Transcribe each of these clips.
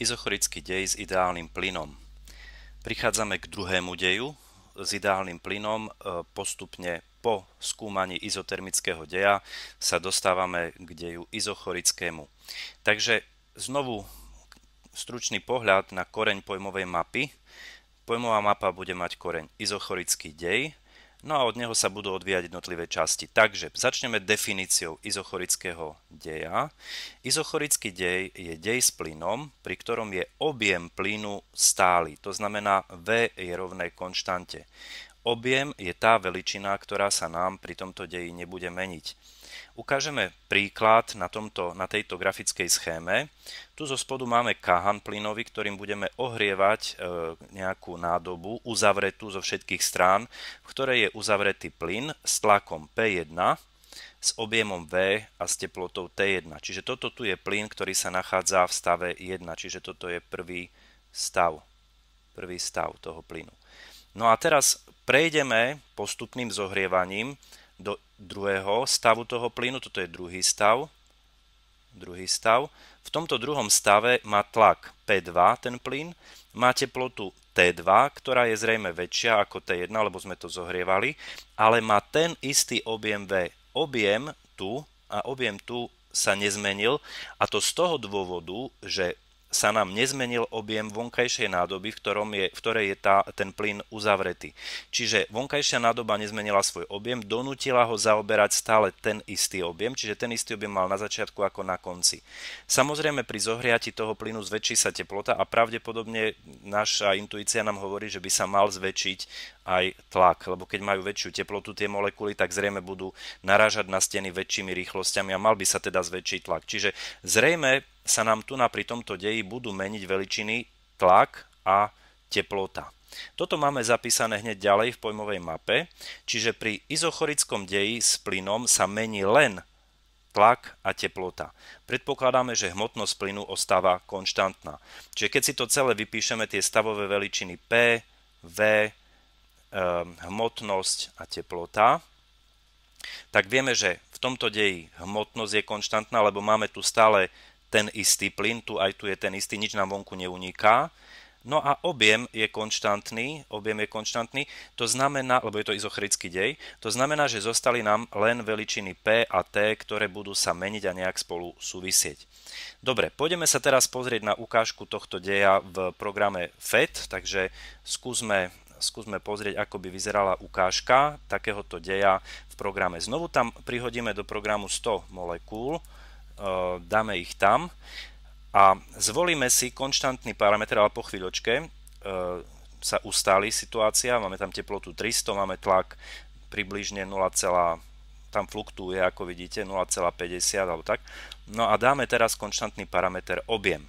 Izochorický dej s ideálnym plynom. Prichádzame k druhému deju s ideálnym plynom. E, postupne po skúmaní izotermického deja sa dostávame k deju izochorickému. Takže znovu stručný pohľad na koreň pojmovej mapy. Pojmová mapa bude mať koreň izochorický dej, No a od neho sa budú odvíjať jednotlivé časti. Takže začneme definíciou izochorického deja. Izochorický dej je dej s plynom, pri ktorom je objem plynu stály. To znamená V je rovné konštante. Objem je tá veličina, ktorá sa nám pri tomto deji nebude meniť. Ukážeme príklad na, tomto, na tejto grafickej schéme. Tu zo spodu máme kahan plynový, ktorým budeme ohrievať e, nejakú nádobu uzavretú zo všetkých strán, v ktorej je uzavretý plyn s tlakom P1 s objemom V a s teplotou T1. Čiže toto tu je plyn, ktorý sa nachádza v stave 1, čiže toto je prvý stav, prvý stav toho plynu. No a teraz prejdeme postupným zohrievaním do druhého stavu toho plynu, toto je druhý stav, druhý stav. V tomto druhom stave má tlak P2 ten plyn, má teplotu T2, ktorá je zrejme väčšia ako T1, lebo sme to zohrievali, ale má ten istý objem V. Objem tu a objem tu sa nezmenil a to z toho dôvodu, že sa nám nezmenil objem vonkajšej nádoby, v, ktorom je, v ktorej je tá, ten plyn uzavretý. Čiže vonkajšia nádoba nezmenila svoj objem, donútila ho zaoberať stále ten istý objem, čiže ten istý objem mal na začiatku ako na konci. Samozrejme pri zohriati toho plynu zväčší sa teplota a pravdepodobne naša intuícia nám hovorí, že by sa mal zväčšiť aj tlak, lebo keď majú väčšiu teplotu tie molekuly, tak zrejme budú narážať na steny väčšími rýchlosťami a mal by sa teda zväčšiť tlak. Čiže zrejme sa nám tu na pri tomto deji budú meniť veličiny tlak a teplota. Toto máme zapísané hneď ďalej v pojmovej mape, čiže pri izochorickom deji s plynom sa mení len tlak a teplota. Predpokladáme, že hmotnosť plynu ostáva konštantná. Čiže keď si to celé vypíšeme, tie stavové veličiny P, V, ehm, hmotnosť a teplota, tak vieme, že v tomto deji hmotnosť je konštantná, lebo máme tu stále ten istý plyn, tu aj tu je ten istý, nič nám vonku neuniká. No a objem je konštantný, objem je konštantný, to znamená, lebo je to izochrický dej, to znamená, že zostali nám len veličiny P a T, ktoré budú sa meniť a nejak spolu súvisieť. Dobre, poďme sa teraz pozrieť na ukážku tohto deja v programe FED, takže skúsme, skúsme pozrieť, ako by vyzerala ukážka takéhoto deja v programe. Znovu tam prihodíme do programu 100 molekúl, dáme ich tam a zvolíme si konštantný parameter, ale po chvíľočke sa ustáli situácia, máme tam teplotu 300, máme tlak približne 0, tam fluktuje, ako vidíte, 0,50 alebo tak. No a dáme teraz konštantný parameter objem.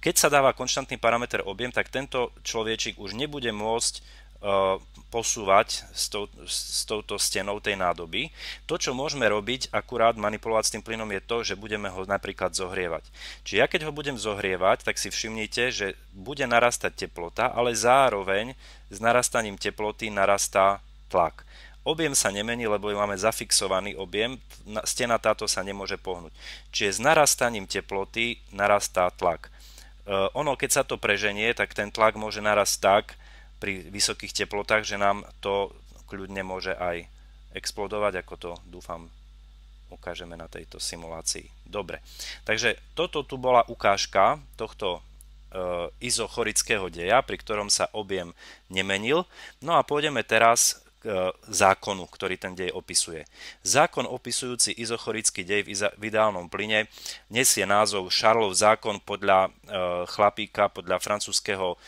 Keď sa dáva konštantný parameter objem, tak tento človečik už nebude môcť Eh, posúvať s, tou, s touto stenou tej nádoby. To, čo môžeme robiť, akurát manipulovať s tým plynom, je to, že budeme ho napríklad zohrievať. Čiže ja keď ho budem zohrievať, tak si všimnite, že bude narastať teplota, ale zároveň s narastaním teploty narastá tlak. Objem sa nemení, lebo máme zafixovaný objem, stena táto sa nemôže pohnúť. Čiže s narastaním teploty narastá tlak. Eh, ono, keď sa to preženie, tak ten tlak môže narastať tak, pri vysokých teplotách, že nám to kľudne môže aj explodovať, ako to dúfam ukážeme na tejto simulácii. Dobre, takže toto tu bola ukážka tohto e, izochorického deja, pri ktorom sa objem nemenil. No a pôjdeme teraz k e, zákonu, ktorý ten dej opisuje. Zákon opisujúci izochorický dej v ideálnom plyne nesie názov Charlov zákon podľa e, chlapíka, podľa francúzského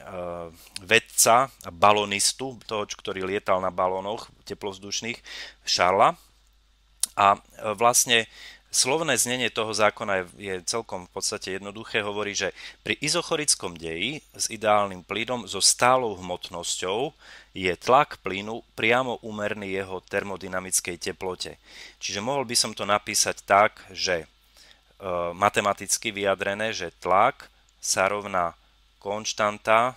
Eh, vedca, balonistu, toho, ktorý lietal na balónoch teplovzdušných Šarla. A eh, vlastne Slovné znenie toho zákona je, je celkom v podstate jednoduché. Hovorí, že pri izochorickom deji s ideálnym plynom so stálou hmotnosťou je tlak plynu priamo úmerný jeho termodynamickej teplote. Čiže mohol by som to napísať tak, že e, matematicky vyjadrené, že tlak sa rovná konštanta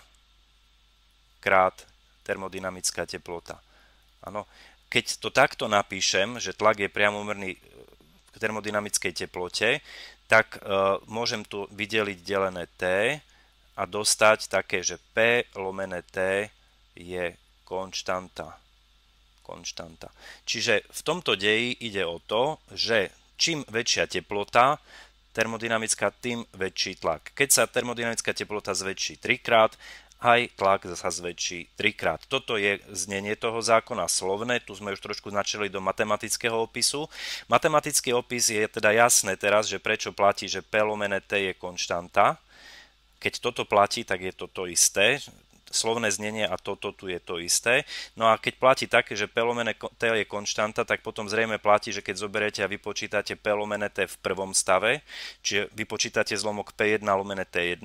krát termodynamická teplota. Áno, keď to takto napíšem, že tlak je priamomerný e, k termodynamickej teplote, tak e, môžem tu vydeliť delené T a dostať také, že P lomené T je konštanta. konštanta. Čiže v tomto deji ide o to, že čím väčšia teplota, termodynamická, tým väčší tlak. Keď sa termodynamická teplota zväčší trikrát, aj tlak sa zväčší trikrát. Toto je znenie toho zákona slovné, tu sme už trošku značili do matematického opisu. Matematický opis je teda jasné teraz, že prečo platí, že P lomené T je konštanta. Keď toto platí, tak je to to isté, slovné znenie a toto tu je to isté. No a keď platí také, že P T je konštanta, tak potom zrejme platí, že keď zoberete a vypočítate P T v prvom stave, čiže vypočítate zlomok P1 lomene T1,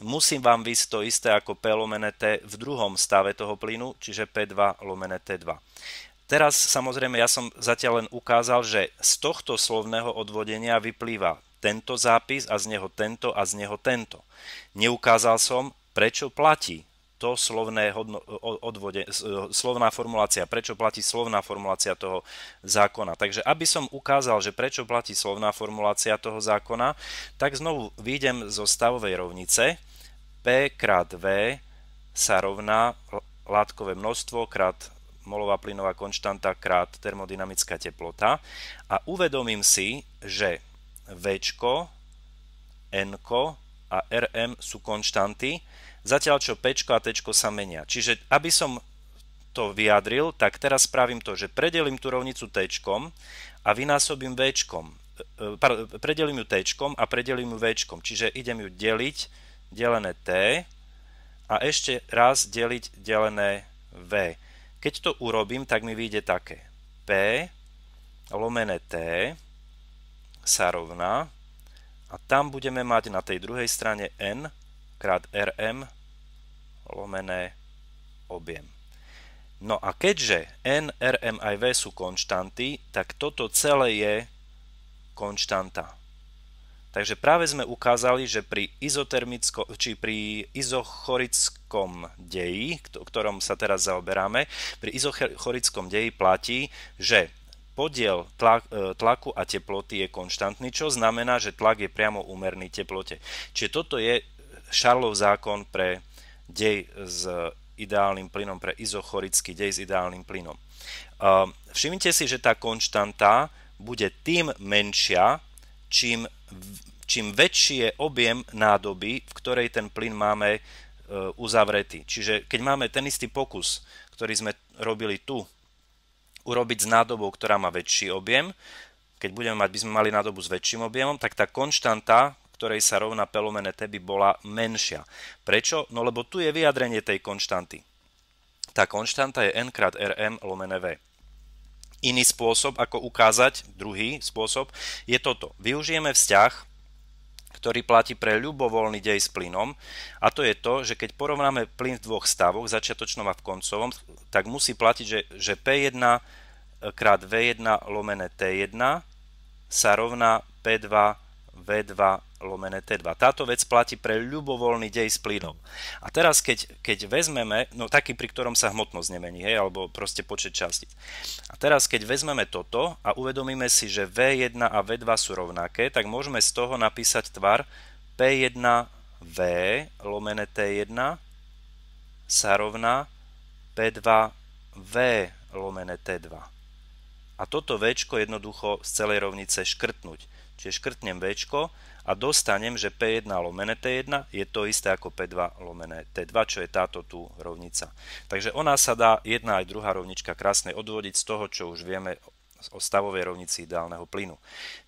musím vám vysť to isté ako P T v druhom stave toho plynu, čiže P2 lomene T2. Teraz samozrejme ja som zatiaľ len ukázal, že z tohto slovného odvodenia vyplýva tento zápis a z neho tento a z neho tento. Neukázal som, prečo platí to slovné hodno, odvode, e, slovná formulácia, prečo platí slovná formulácia toho zákona. Takže aby som ukázal, že prečo platí slovná formulácia toho zákona, tak znovu výjdem zo stavovej rovnice. P krát V sa rovná látkové množstvo krát molová plynová konštanta krát termodynamická teplota a uvedomím si, že V, N a Rm sú konštanty, Zatiaľ čo P a T sa menia. Čiže aby som to vyjadril, tak teraz spravím to, že predelím tú rovnicu T a vynásobím V. E, e, predelím ju T a predelím ju V. Čiže idem ju deliť delené T a ešte raz deliť delené V. Keď to urobím, tak mi vyjde také. P lomené T sa rovná a tam budeme mať na tej druhej strane N krát RM lomené objem. No a keďže N, R, M aj V sú konštanty, tak toto celé je konštanta. Takže práve sme ukázali, že pri, či pri izochorickom deji, ktorom sa teraz zaoberáme, pri izochorickom deji platí, že podiel e, tlaku a teploty je konštantný, čo znamená, že tlak je priamo úmerný teplote. Čiže toto je Šarlov zákon pre dej s ideálnym plynom, pre izochorický dej s ideálnym plynom. Ehm, všimnite si, že tá konštanta bude tým menšia, čím, čím väčší je objem nádoby, v ktorej ten plyn máme e, uzavretý. Čiže keď máme ten istý pokus, ktorý sme robili tu, urobiť s nádobou, ktorá má väčší objem, keď budeme mať, by sme mali nádobu s väčším objemom, tak tá konštanta, ktorej sa rovna pelomene T by bola menšia. Prečo? No lebo tu je vyjadrenie tej konštanty. Tá konštanta je n krát rm lomené v. Iný spôsob, ako ukázať, druhý spôsob, je toto. Využijeme vzťah, ktorý platí pre ľubovoľný dej s plynom a to je to, že keď porovnáme plyn v dvoch stavoch, začiatočnom a v koncovom, tak musí platiť, že, že P1 krát V1 lomené T1 sa rovná P2 v2 lomené T2. Táto vec platí pre ľubovoľný dej s plynom. A teraz, keď, keď vezmeme, no taký, pri ktorom sa hmotnosť nemení, hej, alebo proste počet častíc. A teraz, keď vezmeme toto a uvedomíme si, že V1 a V2 sú rovnaké, tak môžeme z toho napísať tvar P1V lomené T1 sa rovná P2V lomené T2. A toto V jednoducho z celej rovnice škrtnúť. Čiže škrtnem V a dostanem, že P1 lomené T1 je to isté ako P2 lomené T2, čo je táto tu rovnica. Takže ona sa dá jedna aj druhá rovnička krásne odvodiť z toho, čo už vieme o stavovej rovnici ideálneho plynu.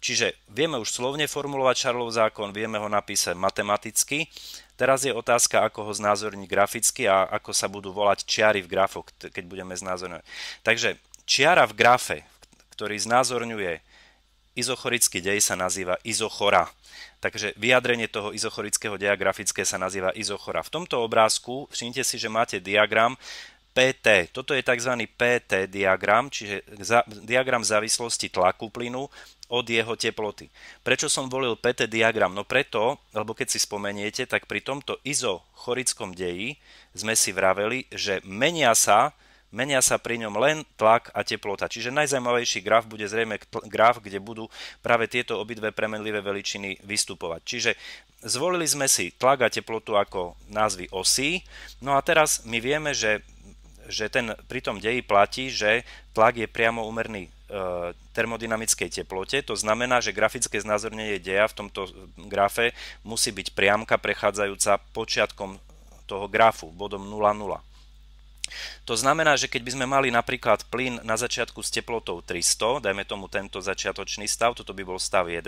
Čiže vieme už slovne formulovať Charlov zákon, vieme ho napísať matematicky. Teraz je otázka, ako ho znázorniť graficky a ako sa budú volať čiary v grafoch, keď budeme znázorňovať. Takže čiara v grafe, ktorý znázorňuje Izochorický dej sa nazýva izochora. Takže vyjadrenie toho izochorického deja grafické sa nazýva izochora. V tomto obrázku všimnite si, že máte diagram PT. Toto je tzv. PT diagram, čiže za, diagram závislosti tlaku plynu od jeho teploty. Prečo som volil PT diagram? No preto, lebo keď si spomeniete, tak pri tomto izochorickom deji sme si vraveli, že menia sa Menia sa pri ňom len tlak a teplota. Čiže najzajímavejší graf bude zrejme graf, kde budú práve tieto obidve premenlivé veličiny vystupovať. Čiže zvolili sme si tlak a teplotu ako názvy osí. No a teraz my vieme, že že ten pri tom deji platí, že tlak je priamo umerný e, termodynamickej teplote, to znamená, že grafické znázornenie deja v tomto e, grafe musí byť priamka prechádzajúca počiatkom toho grafu, bodom 0,0. To znamená, že keď by sme mali napríklad plyn na začiatku s teplotou 300, dajme tomu tento začiatočný stav, toto by bol stav 1,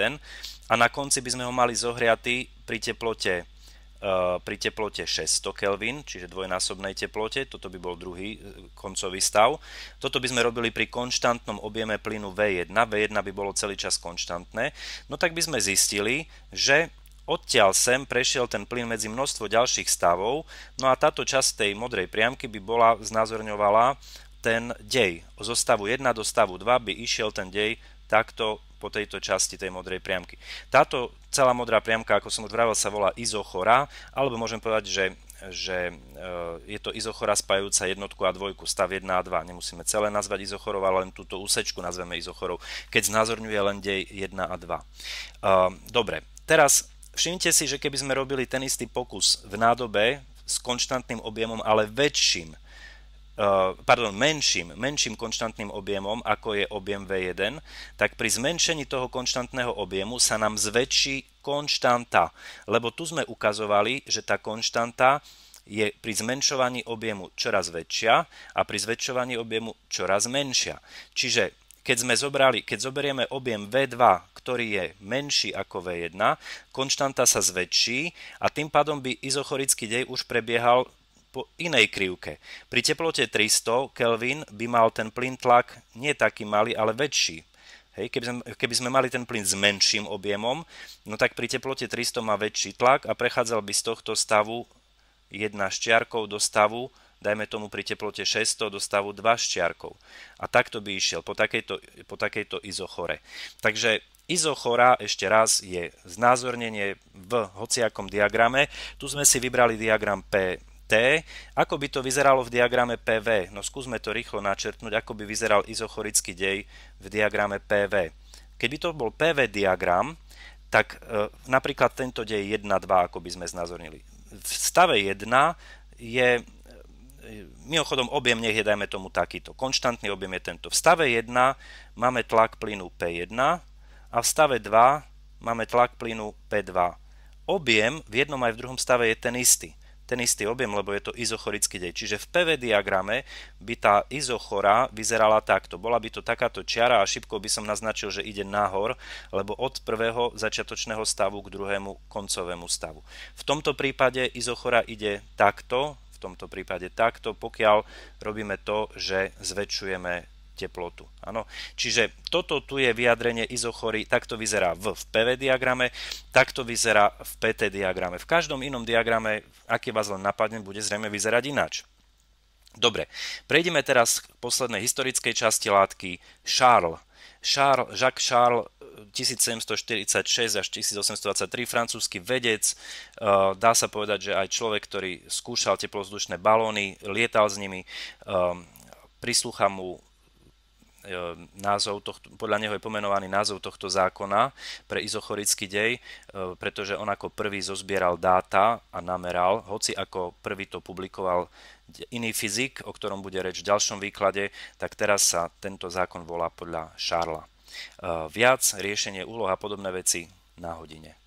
a na konci by sme ho mali zohriaty pri teplote, eh, pri teplote 600 Kelvin, čiže dvojnásobnej teplote, toto by bol druhý eh, koncový stav. Toto by sme robili pri konštantnom objeme plynu V1, V1 by bolo celý čas konštantné, no tak by sme zistili, že Odtiaľ sem prešiel ten plyn medzi množstvo ďalších stavov, no a táto časť tej modrej priamky by bola znázorňovala ten dej. Zo stavu 1 do stavu 2 by išiel ten dej takto po tejto časti tej modrej priamky. Táto celá modrá priamka, ako som už vravel, sa volá izochora, alebo môžem povedať, že, že e, je to izochora spájajúca jednotku a dvojku, stav 1 a 2. Nemusíme celé nazvať izochorov, ale len túto úsečku nazveme izochorov, keď znázorňuje len dej 1 a 2. E, dobre, teraz Všimte si, že keby sme robili ten istý pokus v nádobe s konštantným objemom, ale väčším, eh, pardon, menším, menším konštantným objemom, ako je objem V1, tak pri zmenšení toho konštantného objemu sa nám zväčší konštanta, lebo tu sme ukazovali, že tá konštanta je pri zmenšovaní objemu čoraz väčšia a pri zväčšovaní objemu čoraz menšia. Čiže keď, sme zobrali, keď zoberieme objem V2, ktorý je menší ako V1, konštanta sa zväčší a tým pádom by izochorický dej už prebiehal po inej krivke. Pri teplote 300 Kelvin by mal ten plyn tlak nie taký malý, ale väčší. Hej, keby, sme, keby sme mali ten plyn s menším objemom, no tak pri teplote 300 má väčší tlak a prechádzal by z tohto stavu 1 šťarkou do stavu dajme tomu pri teplote 600 do stavu 2 s čiarkou. A takto by išiel po takejto, po takejto izochore. Takže Izochora ešte raz je znázornenie v hociakom diagrame. Tu sme si vybrali diagram PT. Ako by to vyzeralo v diagrame PV? No skúsme to rýchlo načrtnúť, ako by vyzeral izochorický dej v diagrame PV. Keby to bol PV diagram, tak e, napríklad tento dej 1, 2, ako by sme znázornili. V stave 1 je mimochodom objem nech je dajme tomu takýto. Konštantný objem je tento. V stave 1 máme tlak plynu P1 a v stave 2 máme tlak plynu P2. Objem v jednom aj v druhom stave je ten istý. Ten istý objem, lebo je to izochorický dej. Čiže v PV diagrame by tá izochora vyzerala takto. Bola by to takáto čiara a šipkou by som naznačil, že ide nahor, lebo od prvého začiatočného stavu k druhému koncovému stavu. V tomto prípade izochora ide takto, tomto prípade takto, pokiaľ robíme to, že zväčšujeme teplotu. Áno. Čiže toto tu je vyjadrenie izochory, takto vyzerá v, v PV diagrame, takto vyzerá v PT diagrame. V každom inom diagrame, aký vás len napadne, bude zrejme vyzerať ináč. Dobre, prejdeme teraz k poslednej historickej časti látky Charles. Charles, Jacques Charles 1746 eh, až 1823, francúzsky vedec, eh, dá sa povedať, že aj človek, ktorý skúšal teplovzdušné balóny, lietal s nimi, eh, prislúcha mu E, názov tohto, podľa neho je pomenovaný názov tohto zákona pre izochorický dej, e, pretože on ako prvý zozbieral dáta a nameral, hoci ako prvý to publikoval iný fyzik, o ktorom bude reč v ďalšom výklade, tak teraz sa tento zákon volá podľa Šarla. E, viac riešenie úloh a podobné veci na hodine.